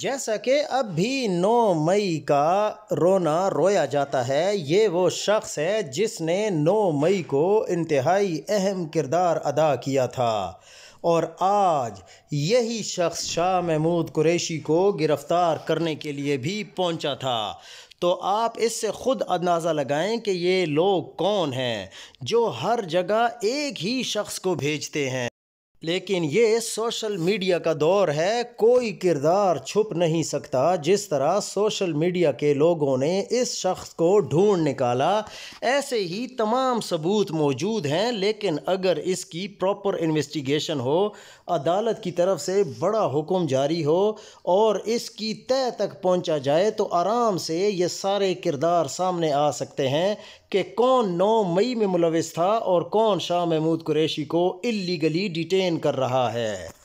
जैसा कि अब भी 9 मई का रोना रोया जाता है ये वो शख्स है जिसने 9 मई को इंतहाई अहम किरदार अदा किया था और आज यही शख्स शाह महमूद कुरैशी को गिरफ़्तार करने के लिए भी पहुंचा था तो आप इससे ख़ुद अंदाज़ा लगाएं कि ये लोग कौन हैं जो हर जगह एक ही शख्स को भेजते हैं लेकिन ये सोशल मीडिया का दौर है कोई किरदार छुप नहीं सकता जिस तरह सोशल मीडिया के लोगों ने इस शख्स को ढूंढ निकाला ऐसे ही तमाम सबूत मौजूद हैं लेकिन अगर इसकी प्रॉपर इन्वेस्टिगेशन हो अदालत की तरफ से बड़ा हुक्म जारी हो और इसकी तय तक पहुंचा जाए तो आराम से ये सारे किरदार सामने आ सकते हैं कि कौन नौ मई में मुलविस था और कौन शाह महमूद कुरैशी को इलीगली डिटेन कर रहा है